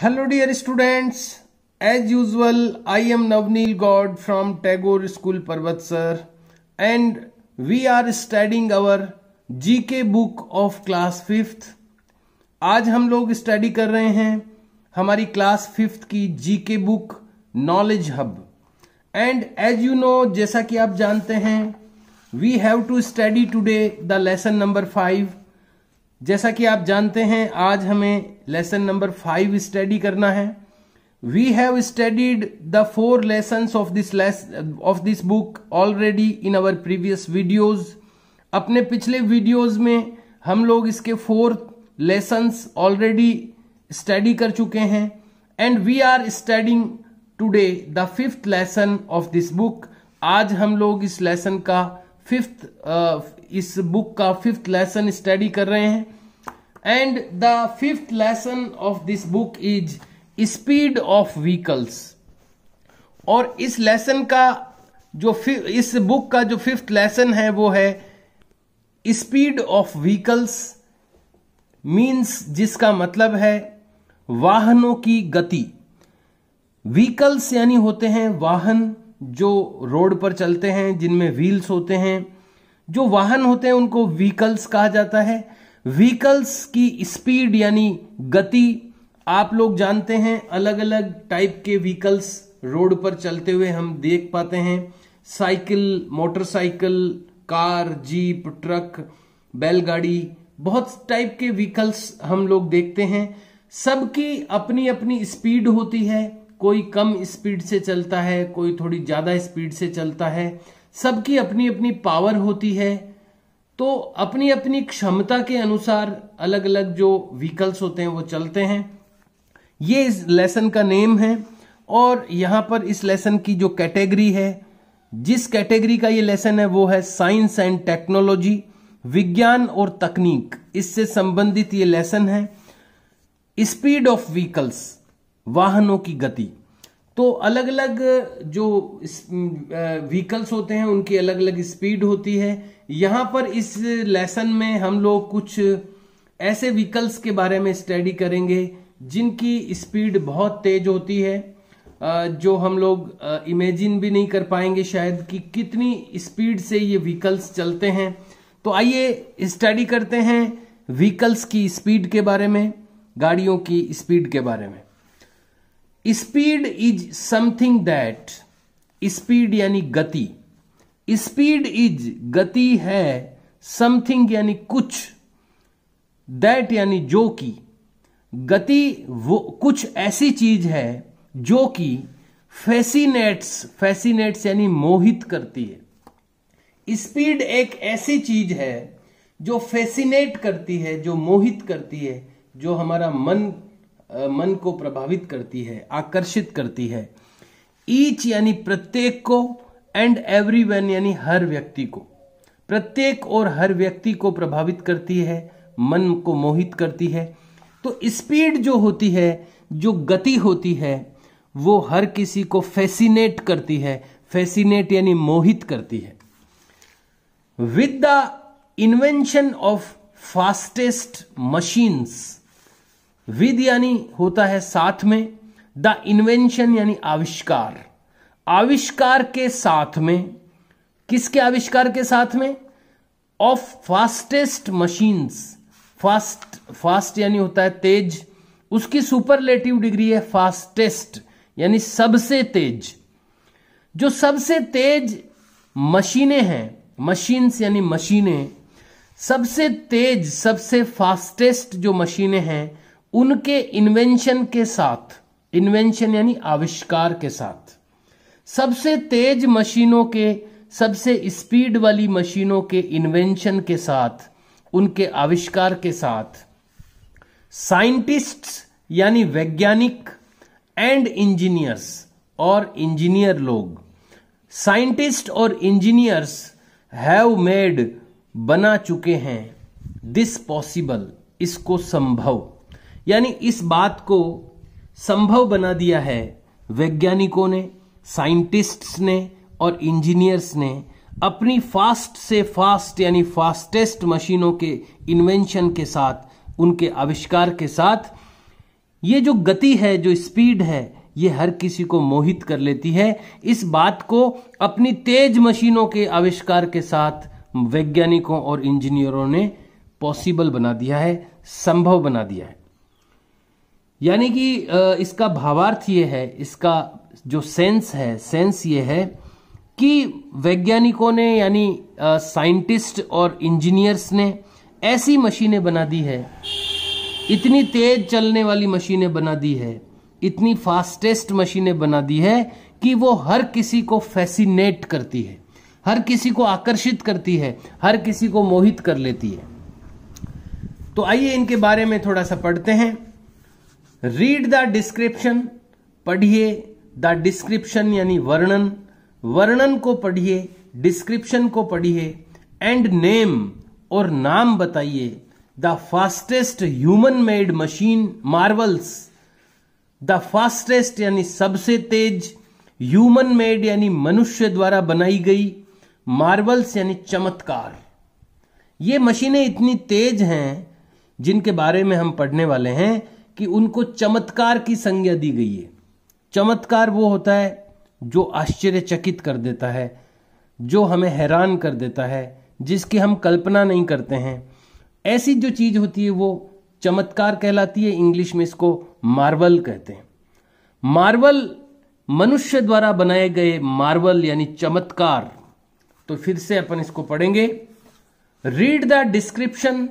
Hello dear students as usual I am Navneel गॉड from Tagore school Parvat sir and we are studying our G K book of class fifth आज हम लोग study कर रहे हैं हमारी क्लास फिफ्थ की G K book knowledge hub and as you know जैसा कि आप जानते हैं we have to study today the lesson number five जैसा कि आप जानते हैं आज हमें लेसन नंबर फाइव स्टडी करना है we have studied the four lesson of this of this book already in our previous videos अपने पिछले वीडियोज में हम लोग इसके फोर लेसन ऑलरेडी स्टडी कर चुके हैं and we are studying today the fifth lesson of this book आज हम लोग इस लेसन का फिफ्थ इस बुक का फिफ्थ लेसन स्टडी कर रहे हैं and the fifth lesson of this book is speed of vehicles और इस लेसन का जो इस बुक का जो फिफ्थ लेसन है वो है स्पीड ऑफ व्हीकल्स मीन्स जिसका मतलब है वाहनों की गति व्हीकल्स यानी होते हैं वाहन जो रोड पर चलते हैं जिनमें व्हील्स होते हैं जो वाहन होते हैं उनको व्हीकल्स कहा जाता है व्हीकल्स की स्पीड यानी गति आप लोग जानते हैं अलग अलग टाइप के व्हीकल्स रोड पर चलते हुए हम देख पाते हैं cycle motorcycle car jeep truck बैलगाड़ी बहुत टाइप के व्हीकल्स हम लोग देखते हैं सबकी अपनी अपनी स्पीड होती है कोई कम स्पीड से चलता है कोई थोड़ी ज़्यादा स्पीड से चलता है सबकी अपनी अपनी पावर होती है तो अपनी अपनी क्षमता के अनुसार अलग अलग जो व्हीकल्स होते हैं वो चलते हैं ये इस लेसन का नेम है और यहाँ पर इस लेसन की जो कैटेगरी है जिस कैटेगरी का ये लेसन है वो है साइंस एंड टेक्नोलॉजी विज्ञान और तकनीक इससे संबंधित ये लेसन है स्पीड ऑफ व्हीकल्स वाहनों की गति तो अलग अलग जो व्हीकल्स होते हैं उनकी अलग अलग स्पीड होती है यहाँ पर इस लेसन में हम लोग कुछ ऐसे व्हीकल्स के बारे में स्टडी करेंगे जिनकी स्पीड बहुत तेज होती है जो हम लोग इमेजिन भी नहीं कर पाएंगे शायद कि कितनी स्पीड से ये व्हीकल्स चलते हैं तो आइए स्टडी करते हैं व्हीकल्स की स्पीड के बारे में गाड़ियों की स्पीड के बारे में speed is something that speed यानी गति स्पीड इज गति है समथिंग यानी कुछ दैट यानी जो कि गति वो कुछ ऐसी चीज है जो कि फैसिनेट्स फैसिनेट्स यानी मोहित करती है स्पीड एक ऐसी चीज है जो फैसिनेट करती है जो मोहित करती है जो हमारा मन मन को प्रभावित करती है आकर्षित करती है ईच यानी प्रत्येक को एंड एवरी वन यानी हर व्यक्ति को प्रत्येक और हर व्यक्ति को प्रभावित करती है मन को मोहित करती है तो स्पीड जो होती है जो गति होती है वो हर किसी को फैसिनेट करती है फैसिनेट यानी मोहित करती है with the invention of fastest machines with यानी होता है साथ में द इन्वेंशन यानी आविष्कार आविष्कार के साथ में किसके आविष्कार के साथ में of fastest machines fast fast यानी होता है तेज उसकी सुपरलेटिव डिग्री है फास्टेस्ट यानी सबसे तेज जो सबसे तेज मशीनें हैं मशीन्स यानी मशीनें सबसे तेज सबसे फास्टेस्ट जो मशीनें हैं उनके इन्वेंशन के साथ इन्वेंशन यानी आविष्कार के साथ सबसे तेज मशीनों के सबसे स्पीड वाली मशीनों के इन्वेंशन के साथ उनके आविष्कार के साथ साइंटिस्ट्स यानी वैज्ञानिक एंड इंजीनियर्स और इंजीनियर लोग साइंटिस्ट और इंजीनियर्स हैव मेड बना चुके हैं दिस पॉसिबल इसको संभव यानी इस बात को संभव बना दिया है वैज्ञानिकों ने साइंटिस्ट्स ने और इंजीनियर्स ने अपनी फास्ट से फास्ट यानी फास्टेस्ट मशीनों के इन्वेंशन के साथ उनके आविष्कार के साथ ये जो गति है जो स्पीड है ये हर किसी को मोहित कर लेती है इस बात को अपनी तेज मशीनों के आविष्कार के साथ वैज्ञानिकों और इंजीनियरों ने पॉसिबल बना दिया है संभव बना दिया है यानी कि इसका भावार्थ ये है इसका जो सेंस है सेंस ये है कि वैज्ञानिकों ने यानी साइंटिस्ट और इंजीनियर्स ने ऐसी मशीनें बना दी है इतनी तेज चलने वाली मशीनें बना दी है इतनी फास्टेस्ट मशीनें बना दी है कि वो हर किसी को फैसिनेट करती है हर किसी को आकर्षित करती है हर किसी को मोहित कर लेती है तो आइए इनके बारे में थोड़ा सा पढ़ते हैं रीड द डिस्क्रिप्शन पढ़िए द डिस्क्रिप्शन यानी वर्णन वर्णन को पढ़िए डिस्क्रिप्शन को पढ़िए एंड नेम और नाम बताइए the fastest human made machine marvels the fastest यानी सबसे तेज ह्यूमन मेड यानी मनुष्य द्वारा बनाई गई मार्वल्स यानी चमत्कार ये मशीनें इतनी तेज हैं जिनके बारे में हम पढ़ने वाले हैं कि उनको चमत्कार की संज्ञा दी गई है चमत्कार वो होता है जो आश्चर्यचकित कर देता है जो हमें हैरान कर देता है जिसकी हम कल्पना नहीं करते हैं ऐसी जो चीज़ होती है वो चमत्कार कहलाती है इंग्लिश में इसको मार्वल कहते हैं मार्वल मनुष्य द्वारा बनाए गए मार्वल यानी चमत्कार तो फिर से अपन इसको पढ़ेंगे रीड द डिस्क्रिप्शन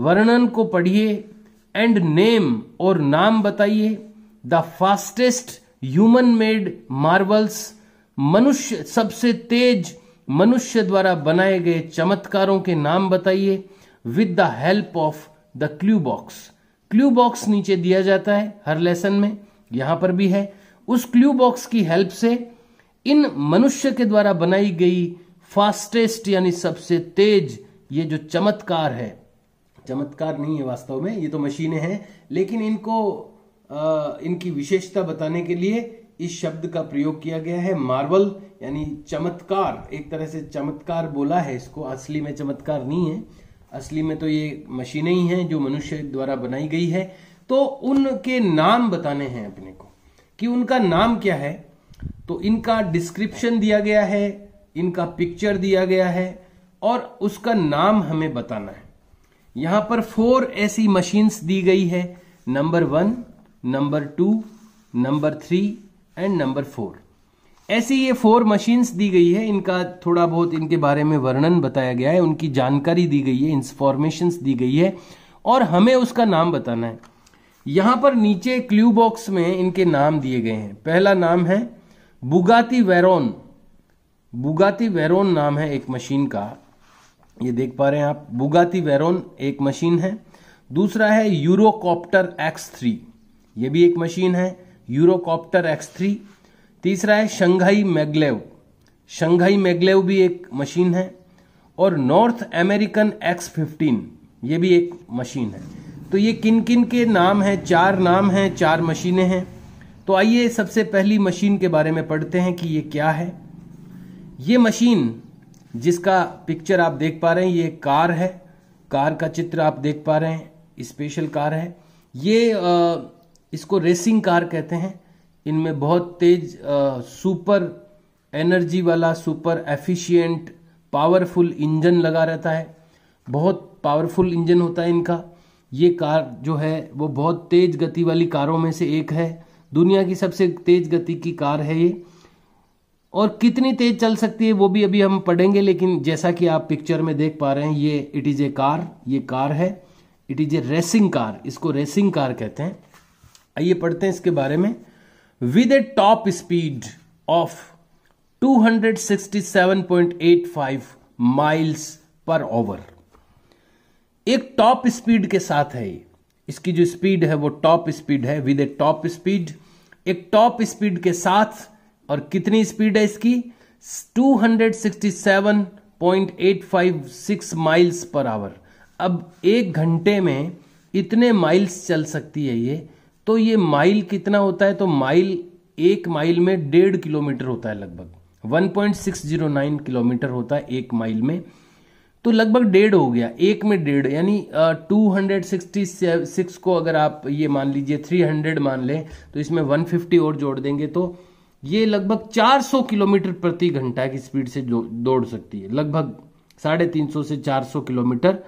वर्णन को पढ़िए एंड नेम और नाम बताइए the fastest human made marvels मनुष्य सबसे तेज मनुष्य द्वारा बनाए गए चमत्कारों के नाम बताइए with the help of the clue box clue box नीचे दिया जाता है हर लेसन में यहां पर भी है उस क्ल्यू बॉक्स की हेल्प से इन मनुष्य के द्वारा बनाई गई फास्टेस्ट यानी सबसे तेज ये जो चमत्कार है चमत्कार नहीं है वास्तव में ये तो मशीनें हैं लेकिन इनको आ, इनकी विशेषता बताने के लिए इस शब्द का प्रयोग किया गया है मार्वल यानी चमत्कार एक तरह से चमत्कार बोला है इसको असली में चमत्कार नहीं है असली में तो ये मशीनें ही हैं जो मनुष्य द्वारा बनाई गई है तो उनके नाम बताने हैं अपने को कि उनका नाम क्या है तो इनका डिस्क्रिप्शन दिया गया है इनका पिक्चर दिया गया है और उसका नाम हमें बताना है यहां पर फोर ऐसी मशीन्स दी गई है number one number two number three and number four ऐसी ये फोर मशीन्स दी गई है इनका थोड़ा बहुत इनके बारे में वर्णन बताया गया है उनकी जानकारी दी गई है इंफॉर्मेशन दी गई है और हमें उसका नाम बताना है यहां पर नीचे क्ल्यू बॉक्स में इनके नाम दिए गए हैं पहला नाम है बुगाती वेरोन बुगाती वेरोन नाम है एक मशीन का ये देख पा रहे हैं आप बुगाती वेरोन एक मशीन है दूसरा है यूरोकॉप्टर एक्स थ्री ये भी एक मशीन है यूरोकॉप्टर एक्स थ्री तीसरा है शंघाई मैगलेव शंघाई मैगलेव भी एक मशीन है और नॉर्थ अमेरिकन एक्स फिफ्टीन ये भी एक मशीन है तो ये किन किन के नाम हैं चार नाम हैं चार मशीनें हैं तो आइए सबसे पहली मशीन के बारे में पढ़ते हैं कि ये क्या है ये मशीन जिसका पिक्चर आप देख पा रहे हैं ये कार है कार का चित्र आप देख पा रहे हैं स्पेशल कार है ये आ, इसको रेसिंग कार कहते हैं इनमें बहुत तेज आ, सुपर एनर्जी वाला सुपर एफिशिएंट पावरफुल इंजन लगा रहता है बहुत पावरफुल इंजन होता है इनका ये कार जो है वो बहुत तेज गति वाली कारों में से एक है दुनिया की सबसे तेज गति की कार है ये और कितनी तेज चल सकती है वो भी अभी हम पढ़ेंगे लेकिन जैसा कि आप पिक्चर में देख पा रहे हैं ये इट इज़ ए कार ये कार है it is a racing car इसको रेसिंग कार कहते हैं आइए पढ़ते हैं इसके बारे में with a top speed of 267.85 miles per hour एक टॉप स्पीड के साथ है इसकी जो स्पीड है वो टॉप स्पीड है विद ए टॉप स्पीड एक टॉप स्पीड के साथ और कितनी स्पीड है इसकी 267.856 माइल्स पर आवर अब एक घंटे में इतने माइल्स चल सकती है ये तो ये माइल कितना होता है तो माइल एक माइल में डेढ़ किलोमीटर होता है लगभग 1.609 किलोमीटर होता है एक माइल में तो लगभग डेढ़ हो गया एक में डेढ़ यानी टू हंड्रेड सिक्सटी सिक्स को अगर आप ये मान लीजिए 300 मान लें तो इसमें 150 और जोड़ देंगे तो ये लगभग 400 किलोमीटर प्रति घंटा की स्पीड से दौड़ सकती है लगभग साढ़े तीन सौ से 400 किलोमीटर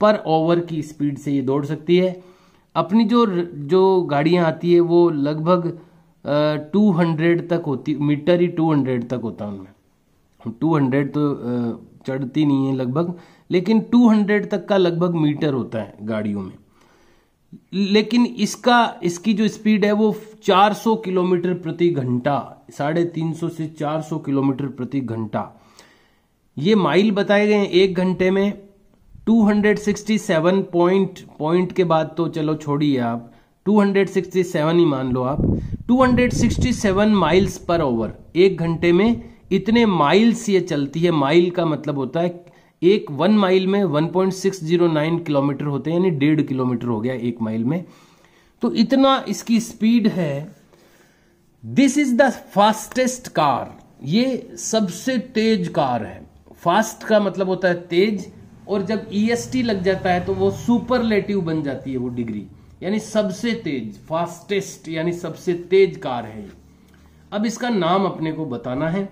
पर ओवर की स्पीड से ये दौड़ सकती है अपनी जो जो गाड़ियां आती है वो लगभग टू हंड्रेड तक होती मीटर ही टू हंड्रेड तक होता उनमें टू हंड्रेड तो चढ़ती नहीं है लगभग लेकिन टू हंड्रेड तक का लगभग मीटर होता है गाड़ियों में लेकिन इसका इसकी जो स्पीड है वो 400 किलोमीटर प्रति घंटा साढ़े तीन से 400 किलोमीटर प्रति घंटा ये माइल बताए गए हैं एक घंटे में 267 पॉइंट पॉइंट के बाद तो चलो छोड़िए आप 267 ही मान लो आप 267 माइल्स पर ओवर एक घंटे में इतने माइल्स ये चलती है माइल का मतलब होता है एक वन माइल में 1.609 किलोमीटर होते हैं यानी डेढ़ किलोमीटर हो गया एक माइल में तो इतना इसकी स्पीड है this is the fastest car ये सबसे तेज कार है फास्ट का मतलब होता है तेज और जब ई e लग जाता है तो वो सुपरलेटिव बन जाती है वो डिग्री यानी सबसे तेज फास्टेस्ट यानी सबसे तेज कार है अब इसका नाम अपने को बताना है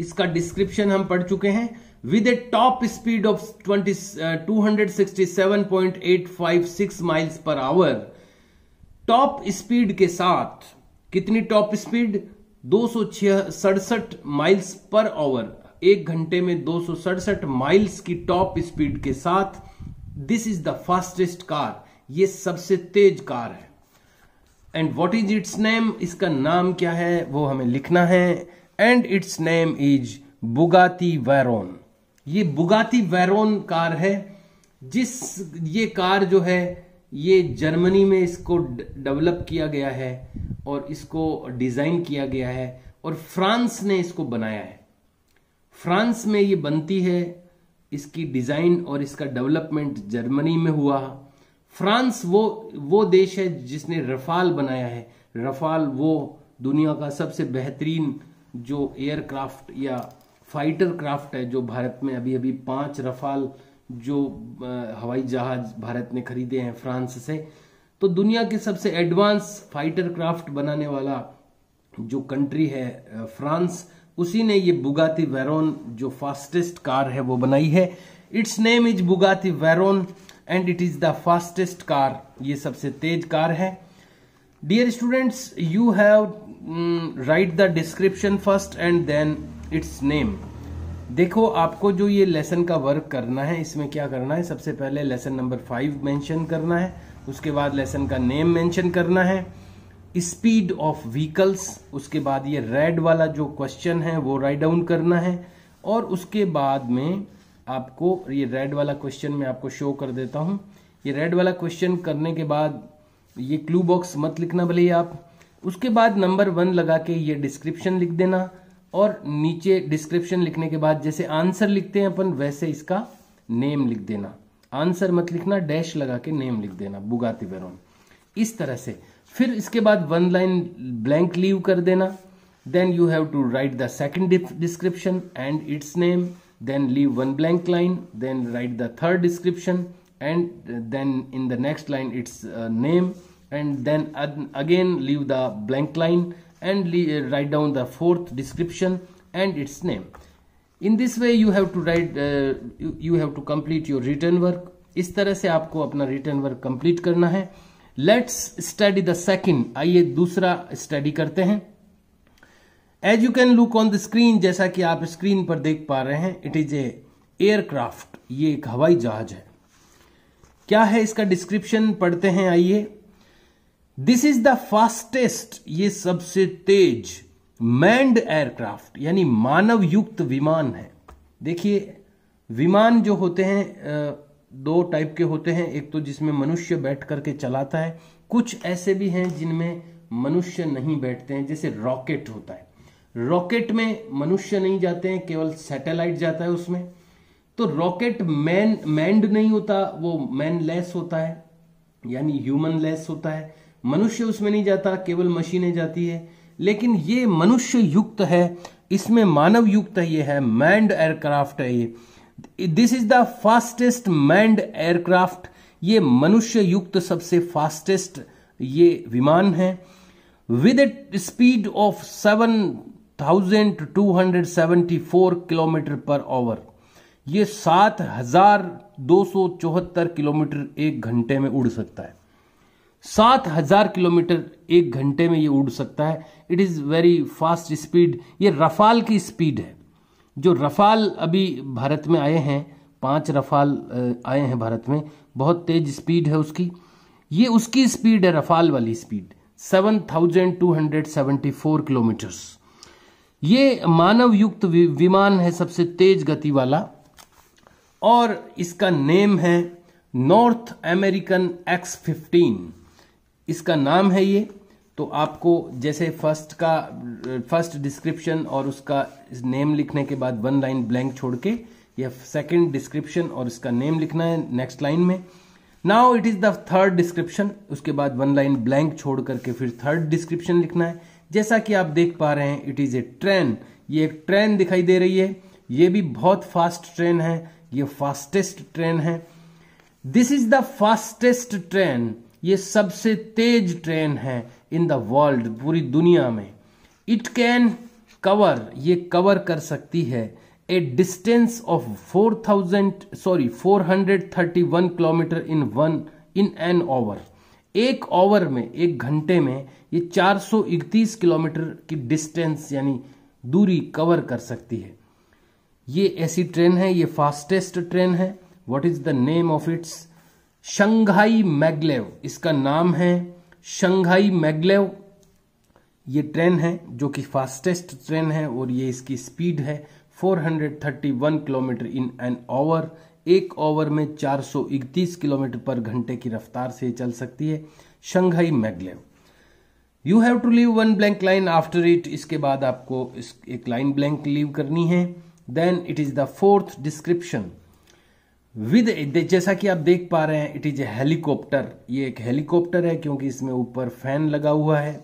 इसका डिस्क्रिप्शन हम पढ़ चुके हैं with a top speed of 20, uh, 267.856 miles per hour top speed के साथ कितनी टॉप स्पीड दो माइल्स पर आवर एक घंटे में दो माइल्स की टॉप स्पीड के साथ this is the fastest car ये सबसे तेज कार है and what is its name इसका नाम क्या है वो हमें लिखना है and its name is Bugatti Veyron ये बुगाती वेरोन कार है जिस ये कार जो है ये जर्मनी में इसको डेवलप किया गया है और इसको डिज़ाइन किया गया है और फ्रांस ने इसको बनाया है फ्रांस में ये बनती है इसकी डिज़ाइन और इसका डेवलपमेंट जर्मनी में हुआ फ्रांस वो वो देश है जिसने रफाल बनाया है रफाल वो दुनिया का सबसे बेहतरीन जो एयरक्राफ्ट या फाइटर क्राफ्ट है जो भारत में अभी अभी पांच रफाल जो हवाई जहाज भारत ने खरीदे हैं फ्रांस से तो दुनिया के सबसे एडवांस फाइटर क्राफ्ट बनाने वाला जो कंट्री है फ्रांस उसी ने ये बुगाती वेरोन जो फास्टेस्ट कार है वो बनाई है its name is Bugatti Veyron and it is the fastest car ये सबसे तेज कार है dear students you have write the description first and then its name देखो आपको जो ये लेसन का वर्क करना है इसमें क्या करना है सबसे पहले लेसन नंबर फाइव मेंशन करना है उसके बाद लेसन का नेम मेंशन करना है स्पीड ऑफ व्हीकल्स उसके बाद ये रेड वाला जो क्वेश्चन है वो राइट डाउन करना है और उसके बाद में आपको ये रेड वाला क्वेश्चन मैं आपको शो कर देता हूँ ये रेड वाला क्वेश्चन करने के बाद ये क्लू बॉक्स मत लिखना भले आप उसके बाद नंबर वन लगा के ये डिस्क्रिप्शन लिख देना और नीचे डिस्क्रिप्शन लिखने के बाद जैसे आंसर लिखते हैं अपन वैसे इसका नेम लिख देना आंसर मत लिखना डैश लगा के नेम लिख देना बुगाती वेरोन इस तरह से फिर इसके बाद वन लाइन ब्लैंक लीव कर देना then you have to write the second description and its name then leave one blank line then write the third description and then in the next line its name and then again leave the blank line and uh, write down the fourth description and its name in this way you have to write uh, you you have to complete your written work इस तरह से आपको अपना written work complete करना है let's study the second आइए दूसरा study करते हैं as you can look on the screen जैसा कि आप स्क्रीन पर देख पा रहे हैं इट इज ए एयरक्राफ्ट ये एक हवाई जहाज है क्या है इसका डिस्क्रिप्शन पढ़ते हैं आइए दिस इज द फास्टेस्ट ये सबसे तेज मैंड एयरक्राफ्ट यानी मानव युक्त विमान है देखिए विमान जो होते हैं दो टाइप के होते हैं एक तो जिसमें मनुष्य बैठ करके चलाता है कुछ ऐसे भी हैं जिनमें मनुष्य नहीं बैठते हैं जैसे रॉकेट होता है रॉकेट में मनुष्य नहीं जाते हैं केवल सैटेलाइट जाता है उसमें तो रॉकेट मैन मैंड नहीं होता वो मैनलेस होता है यानी ह्यूमन लेस होता है मनुष्य उसमें नहीं जाता केवल मशीनें जाती है लेकिन ये मनुष्य युक्त है इसमें मानव युक्त ये है मैंड एयरक्राफ्ट है ये this is the fastest manned aircraft ये मनुष्य युक्त सबसे फास्टेस्ट ये विमान है with speed of seven thousand two hundred seventy four kilometre per hour ये सात हजार दो सौ चौहत्तर किलोमीटर एक घंटे में उड़ सकता है सात हजार किलोमीटर एक घंटे में ये उड़ सकता है it is very fast speed ये रफाल की स्पीड है जो रफाल अभी भारत में आए हैं पांच रफाल आए हैं भारत में बहुत तेज स्पीड है उसकी ये उसकी स्पीड है रफाल वाली speed seven thousand two hundred seventy four kilometres ये मानव युक्त विमान है सबसे तेज गति वाला और इसका नेम है नॉर्थ अमेरिकन एक्स फिफ्टीन इसका नाम है ये तो आपको जैसे फर्स्ट का फर्स्ट डिस्क्रिप्शन और उसका नेम लिखने के बाद वन लाइन ब्लैंक छोड़ के या सेकेंड डिस्क्रिप्शन और इसका नेम लिखना है नेक्स्ट लाइन में now it is the third description उसके बाद वन लाइन ब्लैंक छोड़ करके फिर थर्ड डिस्क्रिप्शन लिखना है जैसा कि आप देख पा रहे हैं इट इज ए ट्रेन ये एक ट्रेन दिखाई दे रही है ये भी बहुत फास्ट ट्रेन है ये फास्टेस्ट ट्रेन है this is the fastest train ये सबसे तेज ट्रेन है इन द वर्ल्ड पूरी दुनिया में इट कैन कवर ये कवर कर सकती है a distance of four thousand sorry four hundred thirty one kilometre in one in an hour एक ओवर में एक घंटे में ये चार सौ इकतीस किलोमीटर की डिस्टेंस यानी दूरी कवर कर सकती है ये ऐसी ट्रेन है ये फास्टेस्ट ट्रेन है what is the name of its Shanghai maglev इसका नाम है शंघाई मैगलेव ये ट्रेन है जो कि फास्टेस्ट ट्रेन है और ये इसकी स्पीड है 431 किलोमीटर इन एन आवर एक ओवर में 431 किलोमीटर पर घंटे की रफ्तार से चल सकती है Shanghai maglev you have to leave one blank line after it इसके बाद आपको इस एक लाइन ब्लैंक लीव करनी है then it is the fourth description with जैसा कि आप देख पा रहे हैं इट इज ए हेलीकॉप्टर ये एक हेलीकॉप्टर है क्योंकि इसमें ऊपर फैन लगा हुआ है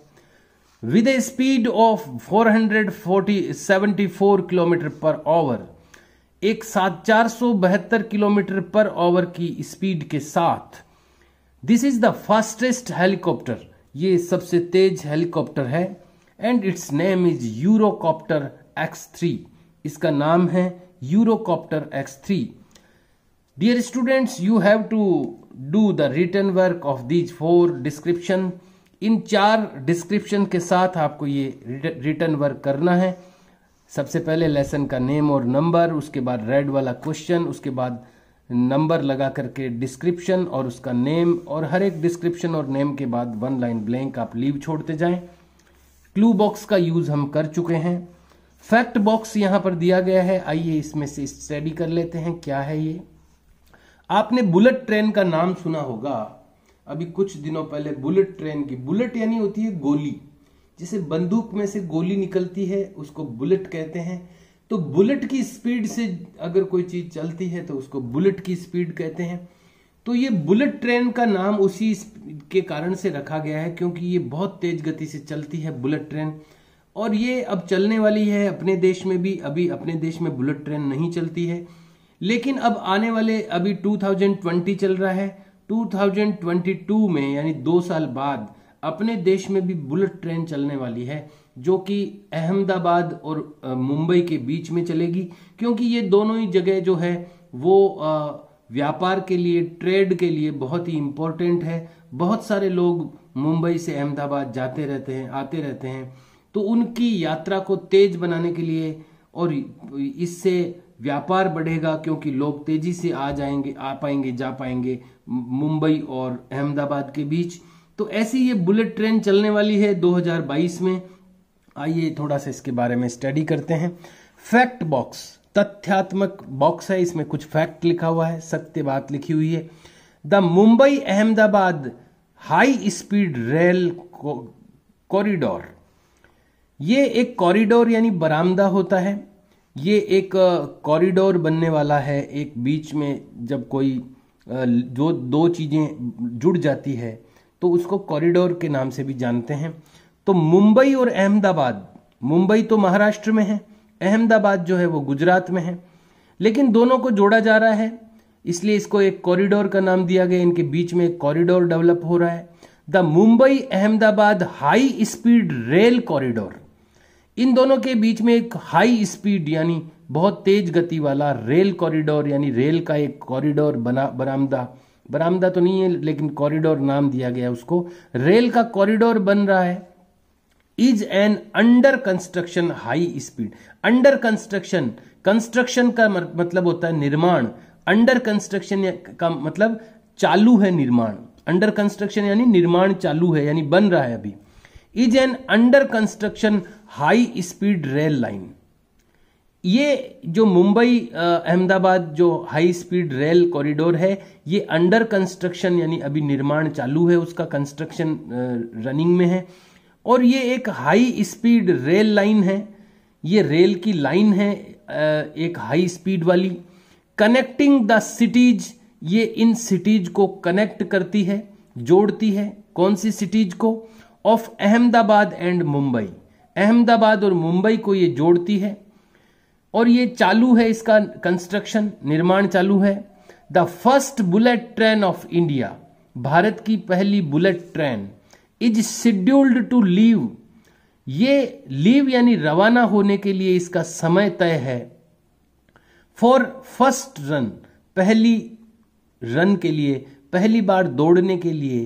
with a speed of four hundred forty seventy four kilometre per hour एक साथ चार सौ बहत्तर किलोमीटर पर आवर की स्पीड के साथ this is the fastest helicopter ये सबसे तेज हेलीकॉप्टर है and its name is Eurocopter X three इसका नाम है Eurocopter X three Dear students, you have to do the written work of these four description. इन चार डिस्क्रिप्शन के साथ आपको ये रिटर्न वर्क करना है सबसे पहले लेसन का नेम और नंबर उसके बाद रेड वाला क्वेश्चन उसके बाद नंबर लगा करके डिस्क्रिप्शन और उसका नेम और हर एक डिस्क्रिप्शन और नेम के बाद वन लाइन ब्लैंक आप लीव छोड़ते जाएं क्लू बॉक्स का यूज हम कर चुके हैं फैक्ट बॉक्स यहाँ पर दिया गया है आइए इसमें से स्टडी कर लेते हैं क्या है ये आपने बुलेट ट्रेन का नाम सुना होगा अभी कुछ दिनों पहले बुलेट ट्रेन की बुलेट यानी होती है गोली जिसे बंदूक में से गोली निकलती है उसको बुलेट कहते हैं तो बुलेट की स्पीड से अगर कोई चीज चलती है तो उसको बुलेट की स्पीड कहते हैं तो ये बुलेट ट्रेन का नाम उसी के कारण से रखा गया है क्योंकि ये बहुत तेज गति से चलती है बुलेट ट्रेन और ये अब चलने वाली है अपने देश में भी अभी अपने देश में बुलेट ट्रेन नहीं चलती है लेकिन अब आने वाले अभी 2020 चल रहा है 2022 में यानी दो साल बाद अपने देश में भी बुलेट ट्रेन चलने वाली है जो कि अहमदाबाद और मुंबई के बीच में चलेगी क्योंकि ये दोनों ही जगह जो है वो व्यापार के लिए ट्रेड के लिए बहुत ही इम्पोर्टेंट है बहुत सारे लोग मुंबई से अहमदाबाद जाते रहते हैं आते रहते हैं तो उनकी यात्रा को तेज बनाने के लिए और इससे व्यापार बढ़ेगा क्योंकि लोग तेजी से आ जाएंगे आ पाएंगे जा पाएंगे मुंबई और अहमदाबाद के बीच तो ऐसी ये बुलेट ट्रेन चलने वाली है 2022 में आइए थोड़ा सा इसके बारे में स्टडी करते हैं फैक्ट बॉक्स तथ्यात्मक बॉक्स है इसमें कुछ फैक्ट लिखा हुआ है सत्य बात लिखी हुई है the Mumbai Ahmedabad high speed rail corridor ये एक कॉरिडोर यानी बरामदा होता है ये एक कॉरिडोर बनने वाला है एक बीच में जब कोई जो दो चीज़ें जुड़ जाती है तो उसको कॉरिडोर के नाम से भी जानते हैं तो मुंबई और अहमदाबाद मुंबई तो महाराष्ट्र में है अहमदाबाद जो है वो गुजरात में है लेकिन दोनों को जोड़ा जा रहा है इसलिए इसको एक कॉरिडोर का नाम दिया गया इनके बीच में एक कॉरिडोर डेवलप हो रहा है the Mumbai Ahmedabad high speed rail corridor इन दोनों के बीच में एक हाई स्पीड यानी बहुत तेज गति वाला रेल कॉरिडोर यानी रेल का एक कॉरिडोर बना बरामदा बरामदा तो नहीं है लेकिन कॉरिडोर नाम दिया गया उसको रेल का कॉरिडोर बन रहा है is an under construction high speed under construction construction का मतलब होता है निर्माण अंडर कंस्ट्रक्शन का मतलब चालू है निर्माण अंडर कंस्ट्रक्शन यानी निर्माण चालू है यानी बन रहा है अभी is an under construction high speed rail line ये जो मुंबई अहमदाबाद जो हाई स्पीड रेल कॉरिडोर है ये अंडर कंस्ट्रक्शन यानी अभी निर्माण चालू है उसका कंस्ट्रक्शन रनिंग में है और ये एक हाई स्पीड रेल लाइन है ये रेल की लाइन है एक हाई स्पीड वाली कनेक्टिंग द सिटीज ये इन सिटीज को कनेक्ट करती है जोड़ती है कौन सी सिटीज को ऑफ अहमदाबाद एंड मुंबई अहमदाबाद और मुंबई को ये जोड़ती है और ये चालू है इसका कंस्ट्रक्शन निर्माण चालू है the first bullet train of India Bharat की पहली bullet train is scheduled to leave ये लीव यानी रवाना होने के लिए इसका समय तय है फॉर फर्स्ट रन पहली रन के लिए पहली बार दौड़ने के लिए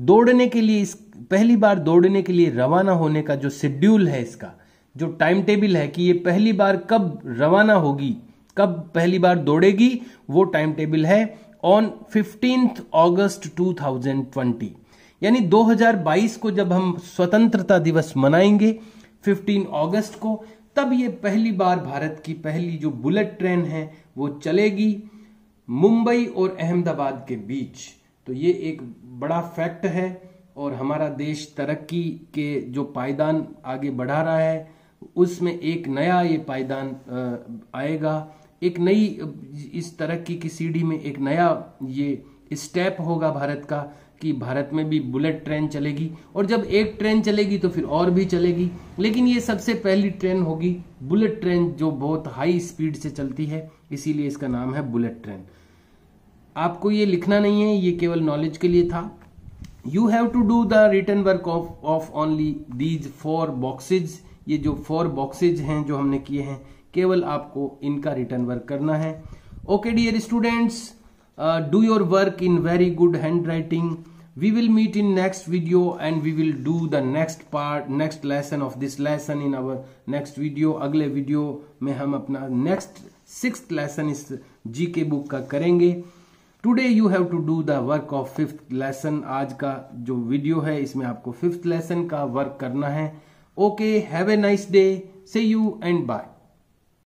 दौड़ने के लिए इस पहली बार दौड़ने के लिए रवाना होने का जो शेड्यूल है इसका जो टाइम टेबल है कि ये पहली बार कब रवाना होगी कब पहली बार दौड़ेगी वो टाइम टेबल है ऑन फिफ्टीन थाउजेंड ट्वेंटी यानी 2022 को जब हम स्वतंत्रता दिवस मनाएंगे 15 अगस्त को तब ये पहली बार भारत की पहली जो बुलेट ट्रेन है वो चलेगी मुंबई और अहमदाबाद के बीच तो ये एक बड़ा फैक्ट है और हमारा देश तरक्की के जो पायदान आगे बढ़ा रहा है उसमें एक नया ये पायदान आएगा एक नई इस तरक्की की सीढ़ी में एक नया ये स्टेप होगा भारत का कि भारत में भी बुलेट ट्रेन चलेगी और जब एक ट्रेन चलेगी तो फिर और भी चलेगी लेकिन ये सबसे पहली ट्रेन होगी बुलेट ट्रेन जो बहुत हाई स्पीड से चलती है इसीलिए इसका नाम है बुलेट ट्रेन आपको ये लिखना नहीं है ये केवल नॉलेज के लिए था you have to do the return work of of only these four boxes ये जो फोर बॉक्सेज हैं जो हमने किए हैं केवल आपको इनका रिटर्न वर्क करना है okay dear students do your work in very good handwriting we will meet in next video and we will do the next part next lesson of this lesson in our next video अगले video में हम अपना next six lesson इस जी K book का करेंगे today you have to do the work of fifth lesson आज का जो वीडियो है इसमें आपको फिफ्थ लेसन का वर्क करना है okay have a nice day see you and bye